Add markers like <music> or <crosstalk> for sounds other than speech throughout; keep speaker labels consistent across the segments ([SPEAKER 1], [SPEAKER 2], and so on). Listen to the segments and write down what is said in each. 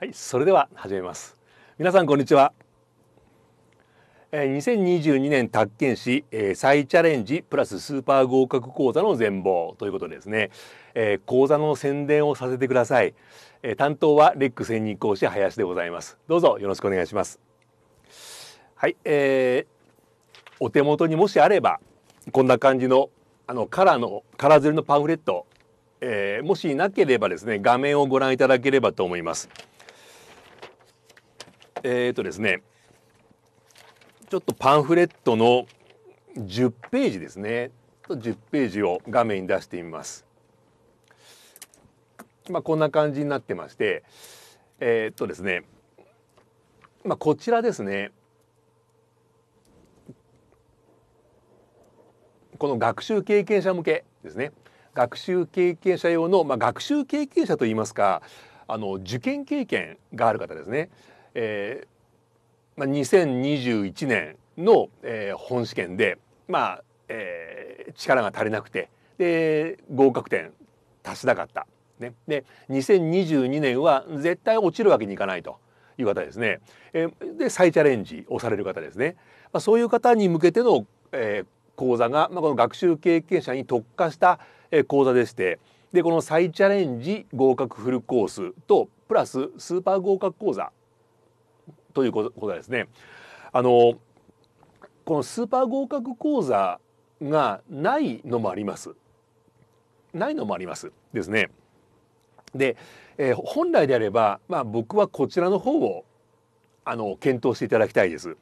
[SPEAKER 1] はい、それでは始めます皆さんこんにちは2022年宅建士、え再チャレンジプラススーパー合格講座の全貌ということでですね、え講座の宣伝をさせてください、え担当はレック専任講師林でございますどうぞよろしくお願いしますはい、えー、お手元にもしあればこんな感じのあのカラーのカラーズりのパンフレット、えー、もしなければですね画面をご覧いただければと思いますえっ、ー、とですね、ちょっとパンフレットの10ページですね。10ページを画面に出してみます。まあ、こんな感じになってまして、えー、っとですね、まあ、こちらですね。この学習経験者向けですね。学習経験者用の、まあ、学習経験者といいますか、あの受験経験がある方ですね。えーまあ、2021年の、えー、本試験で、まあえー、力が足りなくてで合格点足しなかった。ね、で2022年は絶対落ちるわけにいかないという方ですね。えー、で再チャレンジをされる方ですね。まあ、そういう方に向けての、えー、講座が、まあ、この学習経験者に特化した、えー、講座でしてでこの再チャレンジ合格フルコースとプラススーパー合格講座ということはですねあのこのスーパー合格講座がないのもあります。ないのもありますですね。で、えー、本来であれば、まあ、僕はこちらの方をあの検討していただきたいです。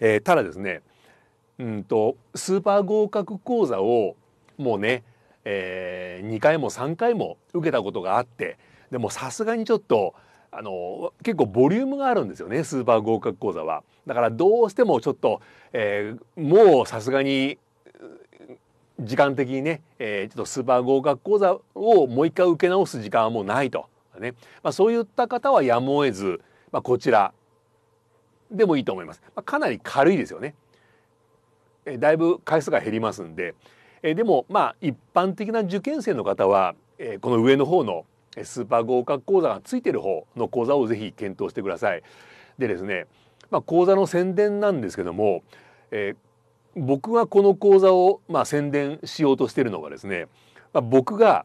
[SPEAKER 1] えー、ただですねうんとスーパー合格講座をもうね、えー、2回も3回も受けたことがあってでもさすがにちょっとあの結構ボリュームがあるんですよねスーパー合格講座は。だからどうしてもちょっと、えー、もうさすがに時間的にね、えー、ちょっとスーパー合格講座をもう一回受け直す時間はもうないと、ねまあ、そういった方はやむを得ず、まあ、こちらでもいいと思います。まあ、かなり軽いですよね。えー、だいぶ回数が減りますんで、えー、でもまあ一般的な受験生の方は、えー、この上の方のスーパー合格講座がついてる方の講座をぜひ検討してください。でですね、まあ、講座の宣伝なんですけども、えー、僕がこの講座をまあ宣伝しようとしてるのはですね、まあ、僕が、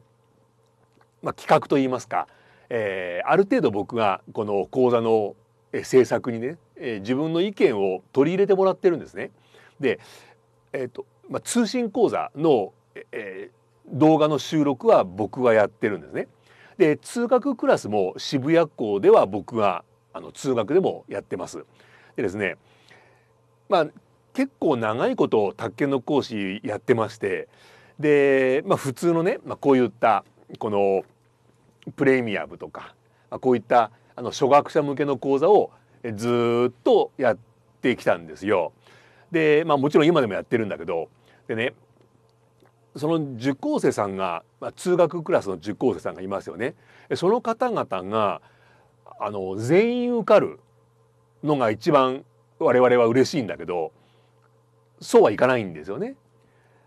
[SPEAKER 1] まあ、企画といいますか、えー、ある程度僕がこの講座の制作にね、えー、自分の意見を取り入れてもらってるんですね。で、えーとまあ、通信講座の、えー、動画の収録は僕がやってるんですね。で通学クラスも渋谷校では僕があの通学でもやってます。でですねまあ結構長いこと宅建の講師やってましてで、まあ、普通のね、まあ、こういったこのプレミアムとか、まあ、こういったあの初学者向けの講座をずっとやってきたんですよ。で、まあ、もちろん今でもやってるんだけどでねその受講生さんが、まあ、通学クラスの受講生さんがいますよね。その方々があの全員受かるのが一番我々は嬉しいんだけどそうはいかないんですよね。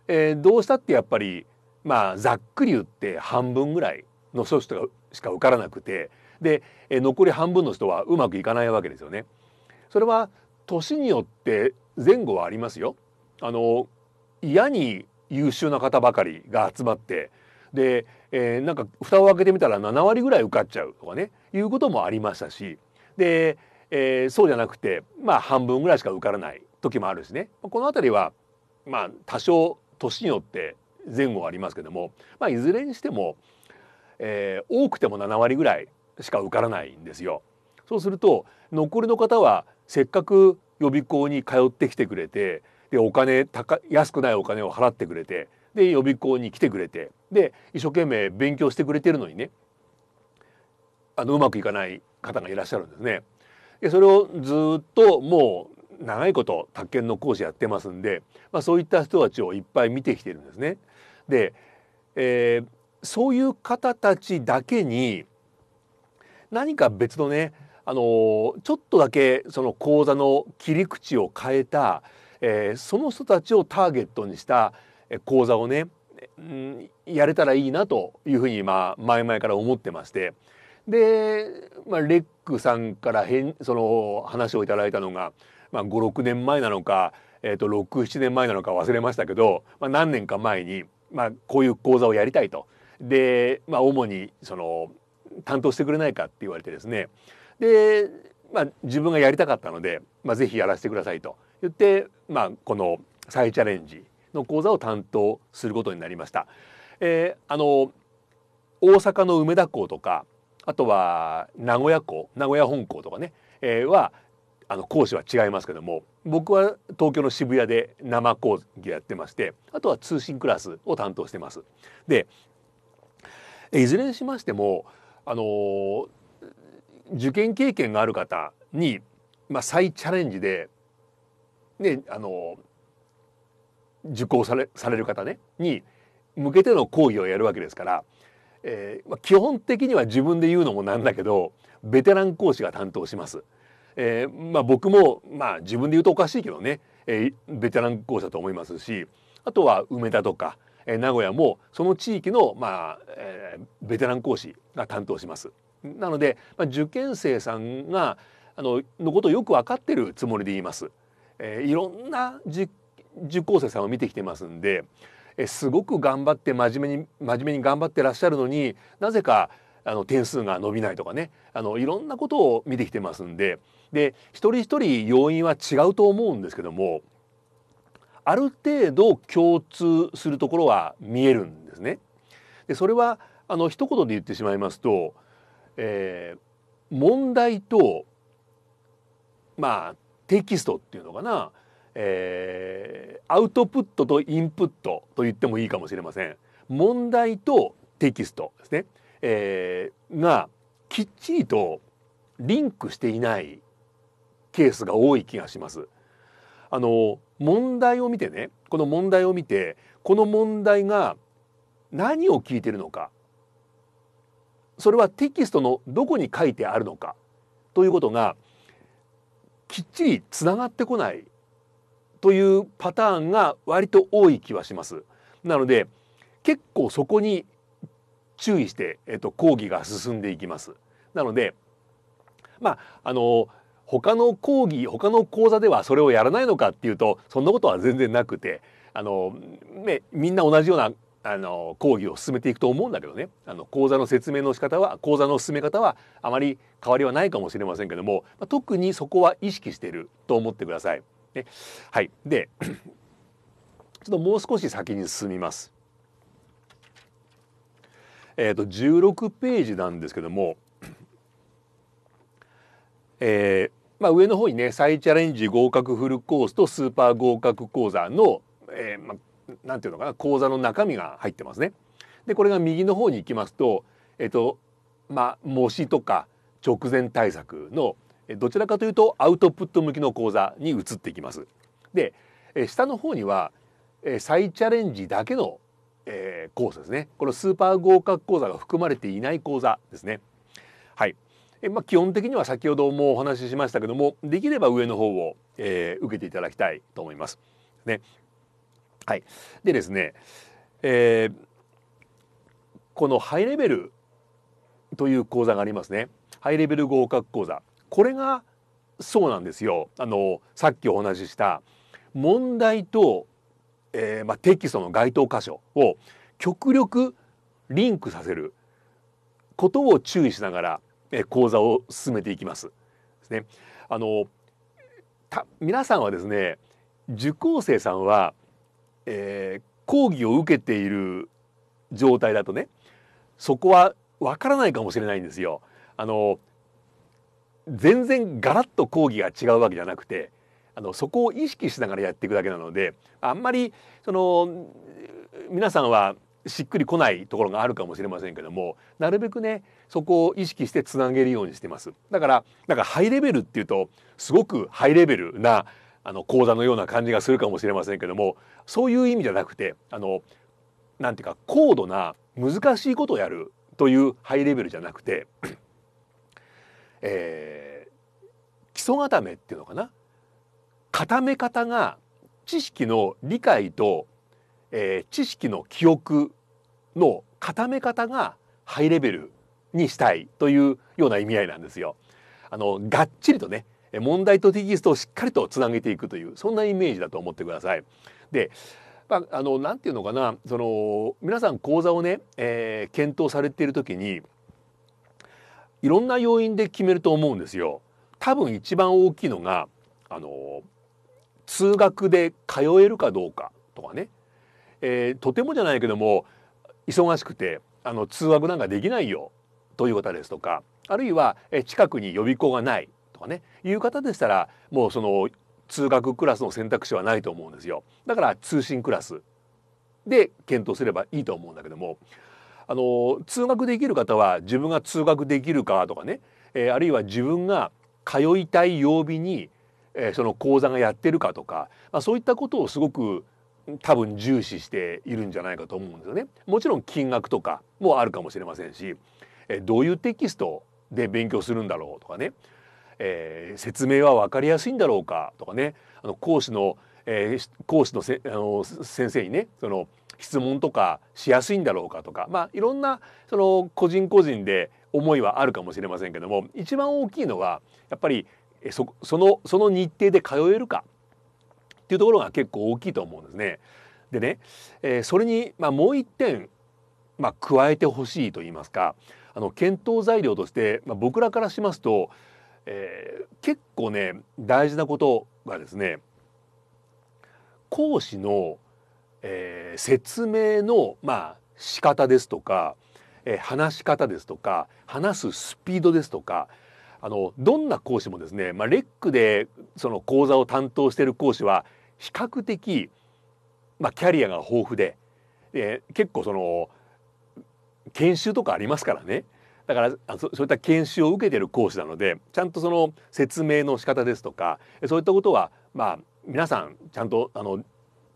[SPEAKER 1] えー、どうしたってやっぱりまあざっくり言って半分ぐらいの人しか受からなくてで、えー、残り半分の人はうまくいかないわけですよね。それは年によって前後はありますよ。あの嫌に優秀な方ばかりが集まってで、えー、なんか蓋を開けてみたら7割ぐらい受かっちゃうとかねいうこともありましたしで、えー、そうじゃなくてまあ半分ぐらいしか受からない時もあるしねこの辺りはまあ多少年によって前後はありますけども、まあ、いずれにしても、えー、多くても7割ぐらいしか受からないんですよ。そうすると残りの方はせっかく予備校に通ってきてくれてでお金高安くないお金を払ってくれてで予備校に来てくれてで一生懸命勉強してくれてるのにねあのうまくいかない方がいらっしゃるんですね。でそれをずっともう長いこと宅建の講師やってますんで、まあ、そういった人たちをいっぱい見てきてるんですね。で、えー、そういう方たちだけに何か別のねあのー、ちょっとだけその講座の切り口を変えたえー、その人たちをターゲットにした講座をね、うん、やれたらいいなというふうにまあ前々から思ってましてで、まあ、レックさんからその話をいただいたのが、まあ、56年前なのか、えーと、67年前なのか忘れましたけど、まあ、何年か前に、まあ、こういう講座をやりたいと。で、まあ、主にその担当してくれないかって言われてですねで、まあ、自分がやりたかったので、まあ、ぜひやらせてくださいと。言って、まあ、この再チャレンジの講座を担当することになりました。えー、あの大阪の梅田港とかあとは名古屋港名古屋本港とかね、えー、はあの講師は違いますけども僕は東京の渋谷で生講義やってましてあとは通信クラスを担当してます。でいずれにしましてもあのー、受験経験がある方に、まあ、再チャレンジでねあの受講されされる方ねに向けての講義をやるわけですから、えーまあ、基本的には自分で言うのもなんだけどベテラン講師が担当します。えーまあ、僕も、まあ、自分で言うとおかしいけどね、えー、ベテラン講師だと思いますしあとは梅田とか、えー、名古屋もその地域の、まあえー、ベテラン講師が担当します。なので、まあ、受験生さんがあののことをよく分かってるつもりで言います。えー、いろんな受講生さんを見てきてますんで、えー、すごく頑張って真面目に真面目に頑張ってらっしゃるのになぜかあの点数が伸びないとかねあのいろんなことを見てきてますんでで一人一人要因は違うと思うんですけどもある程度共通するところは見えるんですね。でそれはあの一言で言ってしまいますと、えー、問題とまあテキストっていうのかな、えー、アウトプットとインプットと言ってもいいかもしれません。問題とテキストですね、えー、がきっちりとリンクしていないケースが多い気がします。あの問題を見てねこの問題を見てこの問題が何を聞いてるのかそれはテキストのどこに書いてあるのかということがきっちりつながってこないというパターンが割と多い気はします。なので結構そこに注意して、えっと、講義が進んでいきます。なのでまああの他の講義他の講座ではそれをやらないのかっていうとそんなことは全然なくてあの、ね、みんな同じようなあの講義を進めていくと思うんだけどねあの講座の説明の仕方は講座の進め方はあまり変わりはないかもしれませんけども、まあ、特にそこは意識していると思ってください。ね、はいで <clears throat> ちょっともう少し先に進みます。えーと、と16ページなんですけども、えーまあ、上の方にね再チャレンジ合格フルコースとスーパー合格講座の、えーまあ、んていうのかな講座の中身が入ってますね。でこれが右の方に行きますと、えっとまあ、模試とか直前対策のどちらかというとアウトプット向きの講座に移っていきます。で下の方には再チャレンジだけの、えー、コースですねこのスーパー合格講座が含まれていない講座ですね。はいえまあ、基本的には先ほどもお話ししましたけどもできれば上の方を、えー、受けていただきたいと思います。ね、はい、でですね、えー、このハイレベルという講座がありますねハイレベル合格講座これがそうなんですよあのさっきお話しした問題と、えーまあ、テキストの該当箇所を極力リンクさせることを注意しながら、えー、講座を進めていきます。ですね、あの皆さんはですね受講生さんはえー、講義を受けている状態だとねそこはわからないかもしれないんですよ。あの全然ガラッと講義が違うわけじゃなくてあのそこを意識しながらやっていくだけなのであんまりその皆さんはしっくりこないところがあるかもしれませんけどもなるべくねそこを意識してつなげるようにしてますだからなんかハイレベルっていうとすごくハイレベルなあの講座のような感じがするかもしれませんけどもそういう意味じゃなくてあのなんていうか高度な難しいことをやるというハイレベルじゃなくて、えー、基礎固めっていうのかな固め方が知識の理解と、えー、知識の記憶の固め方がハイレベルにしたいというような意味合いなんですよ。あのがっちりとね問題とテキストをしっかりとつなげていくというそんなイメージだと思ってください。でまあ、のて言うのかなその皆さん講座をね、えー、検討されている時にいろんな要因で決めると思うんですよ。多分一番大きいのがあの通学で通えるかどうかとかね、えー、とてもじゃないけども忙しくてあの通学なんかできないよという方ですとかあるいは、え近くに予備校がないかねいう方でしたらもうその通学クラスの選択肢はないと思うんですよだから通信クラスで検討すればいいと思うんだけどもあの通学できる方は自分が通学できるかとかね、えー、あるいは自分が通いたい曜日に、えー、その講座がやってるかとか、まあ、そういったことをすごく多分重視しているんじゃないかと思うんですよね。もちろん金額とかもあるかもしれませんし、えー、どういうテキストで勉強するんだろうとかねえー、説明は分かりやすいんだろうかとかねあの講師の、えー、講師のせあの先生にねその質問とかしやすいんだろうかとか、まあ、いろんなその個人個人で思いはあるかもしれませんけども一番大きいのはやっぱりそそのその日程で通えるかっていうところが結構大きいと思うんですね。でね、えー、それに、まあ、もう一点、まあ、加えてほしいと言いますかあの検討材料として、まあ、僕らからしますとえー、結構ね大事なことがですね講師の、えー、説明のまあ仕方ですとか、えー、話し方ですとか話すスピードですとかあのどんな講師もですね、まあ、レックでその講座を担当している講師は比較的、まあ、キャリアが豊富で、えー、結構その研修とかありますからね、だからそういった研修を受けている講師なのでちゃんとその説明の仕方ですとかそういったことはまあ皆さんちゃんとあの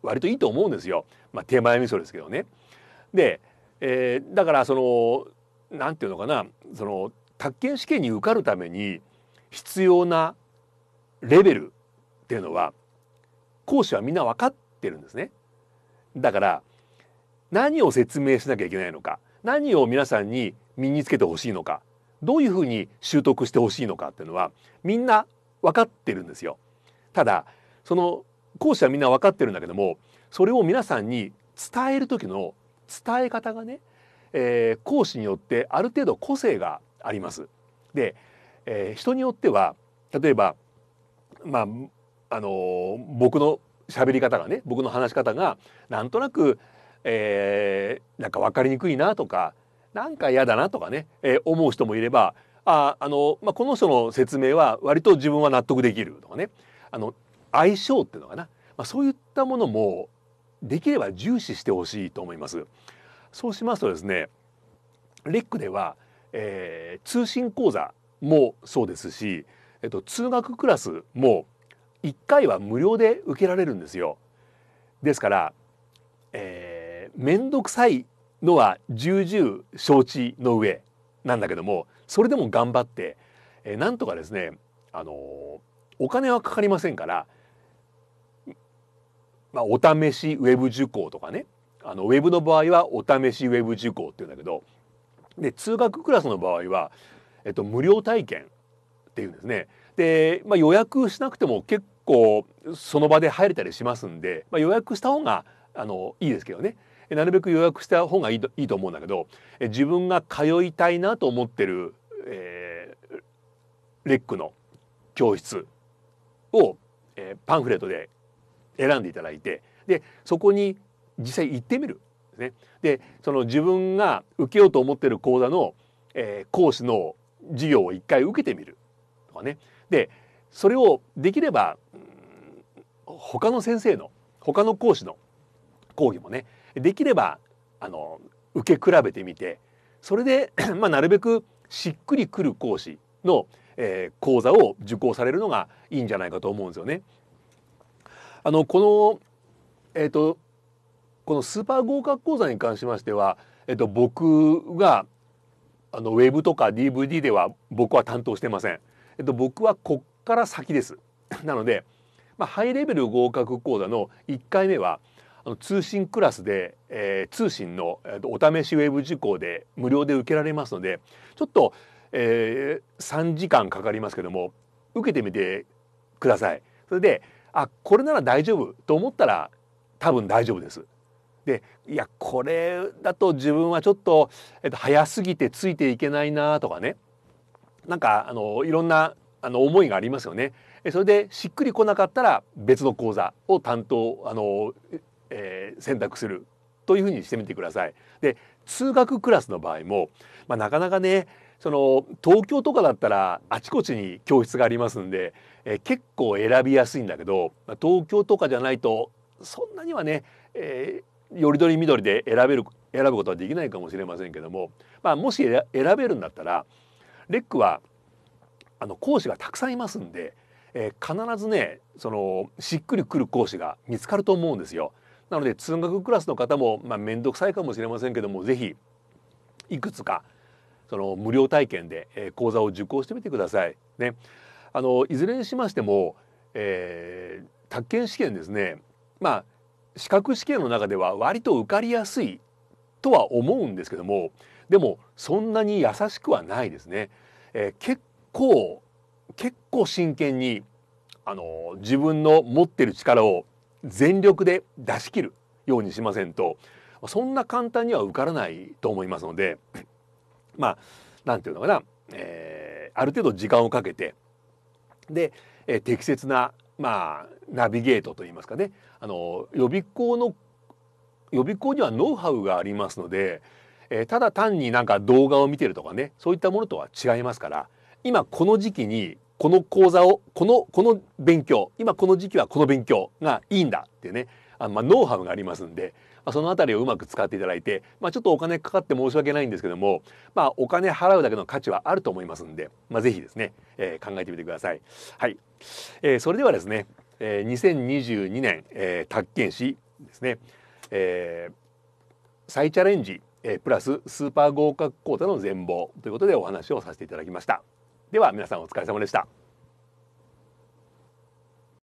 [SPEAKER 1] 割といいと思うんですよ、まあ、手前味噌ですけどね。で、えー、だからその何て言うのかなその宅建試験に受かるために必要なレベルっていうのは講師はみんな分かってるんですね。だから何を説明しなきゃいけないのか何を皆さんに身につけてほしいのかどういうふうに習得してほしいのかっていうのはみんな分かってるんですよ。ただその講師はみんな分かってるんだけどもそれを皆さんに伝える時の伝え方がね、えー、講師によってある程度個性があります。で、えー、人によっては例えばまああのー、僕の喋り方がね僕の話し方がなんとなく、えー、なんか分かりにくいなとかなんか嫌だなとかね、えー、思う人もいればああの、まあ、この人の説明は割と自分は納得できるとかねあの相性っていうのかな、まあ、そういったものもできれば重視してほしいと思います。そうしますとですねレックでは、えー、通信講座もそうですし、えっと、通学クラスも1回は無料で受けられるんですよ。ですから、えー、面倒くさいのは重々承知の上なんだけどもそれでも頑張って、えー、なんとかですねあのー、お金はかかりませんから、まあ、お試しウェブ受講とかねあのウェブの場合はお試しウェブ受講っていうんだけどで通学クラスの場合は、えっと、無料体験っていうんですね。で、まあ、予約しなくても結構その場で入れたりしますんで、まあ、予約した方があのいいですけどねなるべく予約した方がいいといいと思うんだけど自分が通いたいなと思ってる、えー、レックの教室を、えー、パンフレットで選んでいただいてでそこに実際行ってみるね。でその自分が受けようと思ってる講座の、えー、講師の授業を一回受けてみるとかね。でそれをできれば他の先生の他の講師の講義もねできればあの受け比べてみてそれで、<clears throat> まあ、なるべくしっくりくる講師の、えー、講座を受講されるのがいいんじゃないかと思うんですよね。あのこの、えーと、このスーパー合格講座に関しましては、えーと、僕があのウェブとか DVD では僕は担当してません。えっと、僕はこっから先です。<laughs> なので、まあ、ハイレベル合格講座の1回目は通信クラスで、えー、通信のお試しウェブ受講で無料で受けられますのでちょっと、えー、3時間かかりますけども受けてみてください。それであこれなら大丈夫と思ったら多分大丈夫です。でいやこれだと自分はちょっと、えっと、早すぎてついていけないなとかねなんかあのいろんなあの思いがありますよね。それでしっくりこなかったら別の講座を担当あのえー、選択するというふうにしてみてください。で通学クラスの場合も、まあ、なかなかねその東京とかだったらあちこちに教室がありますんで、えー、結構選びやすいんだけど東京とかじゃないとそんなにはね、えー、よりどりみどりで選べる選ぶことはできないかもしれませんけども、まあ、もし選べるんだったらレックはあの講師がたくさんいますんで、えー、必ずねそのしっくりくる講師が見つかると思うんですよ。なので通学クラスの方も、まあ、面倒くさいかもしれませんけども是非いくつかその無料体験で、え講座を受講してみてください。ね、あのいずれにしましても、えー、宅建試験ですね、まあ、資格試験の中では割と受かりやすいとは思うんですけどもでもそんなに優しくはないですね。えー、結構結構真剣にあの自分の持ってる力を全力で出し切るようにしませんとそんな簡単には受からないと思いますので <clears throat> まあ何て言うのかな、えー、ある程度時間をかけてで、えー、適切なまあナビゲートといいますかねあの予備校の予備校にはノウハウがありますので、えー、ただ単になんか動画を見てるとかねそういったものとは違いますから今この時期にこの講座をこのこの勉強今この時期はこの勉強がいいんだっていうねあ、まあ、ノウハウがありますんで、まあ、その辺りをうまく使っていただいて、まあ、ちょっとお金かかって申し訳ないんですけども、まあ、お金払うだけの価値はあると思いますんで、まあ、ぜひですね、えー、考えてみてください。はい、えー、それではですね、えー、2022年、えー、宅建士ですね、えー、再チャレンジ、えー、プラススーパー合格講座の全貌ということでお話をさせていただきました。では皆さんお疲れ様でした。